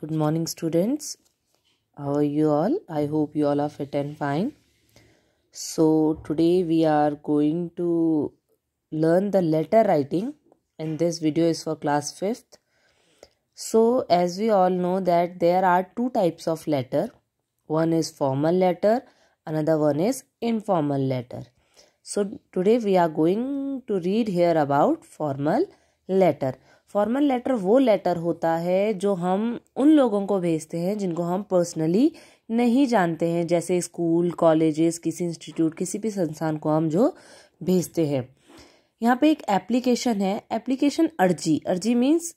Good morning, students. How are you all? I hope you all are fit and fine. So, today we are going to learn the letter writing, and this video is for class 5th. So, as we all know, that there are two types of letter one is formal letter, another one is informal letter. So, today we are going to read here about formal letter. Formal letter वो letter होता है जो हम उन लोगों को भेजते हैं जिनको हम पर्सनली नहीं जानते हैं जैसे स्कूल कॉलेजेस किसी इंस्टीट्यूट किसी भी संस्थान को हम जो भेजते हैं यहाँ पे एक एप्लीकेशन है एप्लीकेशन अर्जी अर्जी मीन्स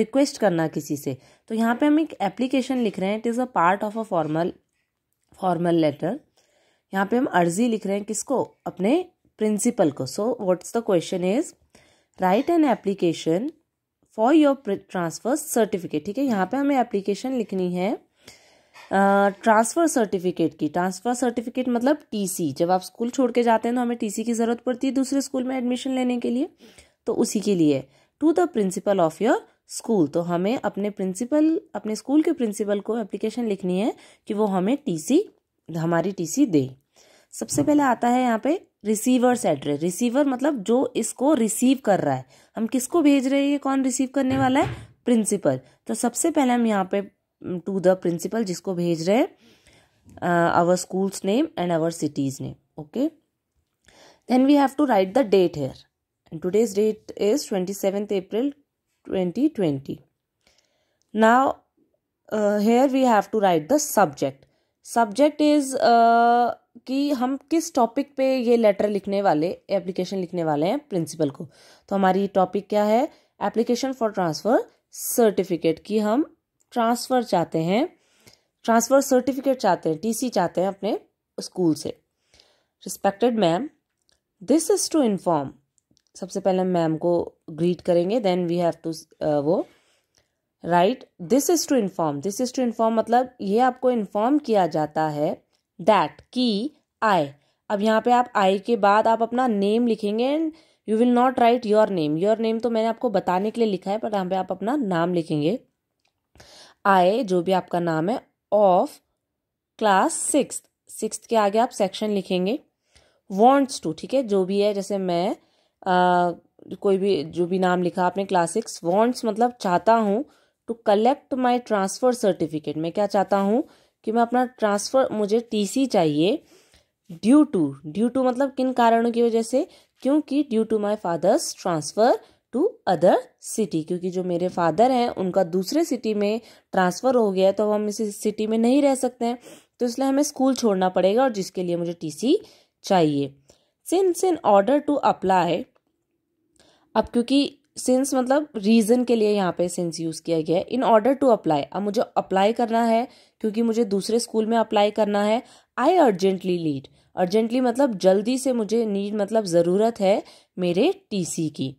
रिक्वेस्ट करना किसी से तो यहाँ पे हम एक एप्लीकेशन लिख रहे हैं it is a part of a formal formal letter यहाँ पे हम अर्जी लिख रहे हैं किसको अपने प्रिंसिपल को so what's the question is right an application for your transfer certificate ठीक है यहाँ पे हमें एप्लीकेशन लिखनी है ट्रांसफ़र uh, सर्टिफिकेट की ट्रांसफ़र सर्टिफिकेट मतलब टीसी जब आप स्कूल छोड़ के जाते हैं तो हमें टीसी की ज़रूरत पड़ती है दूसरे स्कूल में एडमिशन लेने के लिए तो उसी के लिए to the principal of your school तो हमें अपने प्रिंसिपल अपने स्कूल के प्रिंसिपल को एप्लीकेशन लिखनी है कि वो हमें टीसी हमारी टीसी दे सबसे पहले आता है यहाँ पे रिसीवर्स एड्रेस रिसीवर मतलब जो इसको रिसीव कर रहा है हम किसको भेज रहे हैं कौन रिसीव करने वाला है प्रिंसिपल तो सबसे पहले हम यहाँ पे टू द प्रिंसिपल जिसको भेज रहे हैं our school's name and our city's name okay then we have to write the date here today's date is twenty seventh April twenty twenty now here we have to write the subject subject is uh, कि हम किस topic पे ये letter लिखने वाले application लिखने वाले हैं प्रिंसिपल को तो हमारी टॉपिक क्या है एप्लीकेशन फॉर ट्रांसफ़र सर्टिफिकेट कि हम ट्रांसफ़र चाहते हैं ट्रांसफ़र सर्टिफिकेट चाहते हैं टीसी चाहते हैं अपने स्कूल से respected ma'am this is to inform सबसे पहले मैम को ग्रीट करेंगे देन वी हैव टू वो write this is to inform this is to inform मतलब ये आपको इन्फॉर्म किया जाता है दैट की आई अब यहाँ पे आप आई के बाद आप अपना नेम लिखेंगे and you will not write your name your name तो मैंने आपको बताने के लिए लिखा है पर यहाँ पे आप अपना नाम लिखेंगे आई जो भी आपका नाम है ऑफ क्लास सिक्स सिक्स के आगे आप सेक्शन लिखेंगे वॉन्ट्स टू ठीक है जो भी है जैसे मैं आ, कोई भी जो भी नाम लिखा आपने क्लास सिक्स वॉन्ट्स मतलब चाहता हूँ to collect my transfer certificate मैं क्या चाहता हूँ कि मैं अपना ट्रांसफ़र मुझे टीसी चाहिए ड्यू टू ड्यू टू मतलब किन कारणों की वजह से क्योंकि due to my father's transfer to other city क्योंकि जो मेरे फादर हैं उनका दूसरे सिटी में ट्रांसफ़र हो गया तो हम इसी सिटी में नहीं रह सकते हैं तो इसलिए हमें स्कूल छोड़ना पड़ेगा और जिसके लिए मुझे टीसी चाहिए since in order to apply अब क्योंकि सिंस मतलब रीज़न के लिए यहाँ पे सिंस यूज़ किया गया है इन ऑर्डर टू अप्लाई अब मुझे अप्लाई करना है क्योंकि मुझे दूसरे स्कूल में अप्लाई करना है आई अर्जेंटली नीड अर्जेंटली मतलब जल्दी से मुझे नीड मतलब ज़रूरत है मेरे टीसी की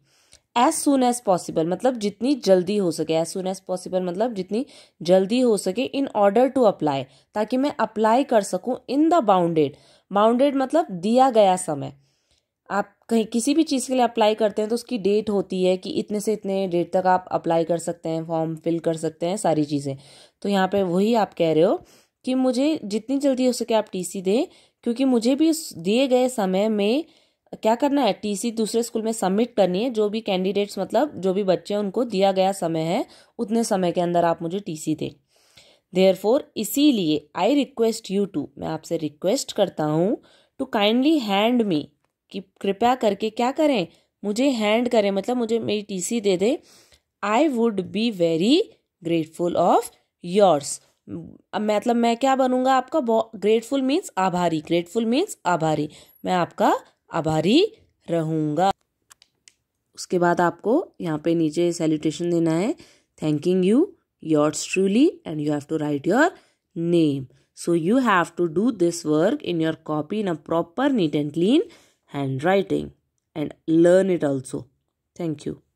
एज सुन एज पॉसिबल मतलब जितनी जल्दी हो सके एज सुन एज पॉसिबल मतलब जितनी जल्दी हो सके इन ऑर्डर टू अप्लाई ताकि मैं अप्लाई कर सकूं इन द बाउंडेड बाउंडेड मतलब दिया गया समय आप कहीं किसी भी चीज़ के लिए अप्लाई करते हैं तो उसकी डेट होती है कि इतने से इतने डेट तक आप अप्लाई कर सकते हैं फॉर्म फिल कर सकते हैं सारी चीज़ें तो यहाँ पे वही आप कह रहे हो कि मुझे जितनी जल्दी हो सके आप टीसी दें क्योंकि मुझे भी दिए गए समय में क्या करना है टीसी दूसरे स्कूल में सबमिट करनी है जो भी कैंडिडेट्स मतलब जो भी बच्चे हैं उनको दिया गया समय है उतने समय के अंदर आप मुझे सी दें देयर फोर इसीलिए आई रिक्वेस्ट यू टू मैं आपसे रिक्वेस्ट करता हूँ टू काइंडली हैंड मी कि कृपया करके क्या करें मुझे हैंड करें मतलब मुझे मेरी टीसी दे दे I would be very grateful of yours मतलब मैं क्या बनूंगा आपका ग्रेटफुल मीन्स आभारी ग्रेटफुल मीन्स आभारी मैं आपका आभारी रहूँगा उसके बाद आपको यहाँ पे नीचे सैल्यूटेशन देना है thanking you yours truly and you have to write your name so you have to do this work in your copy in a proper neat and clean handwriting and learn it also. Thank you.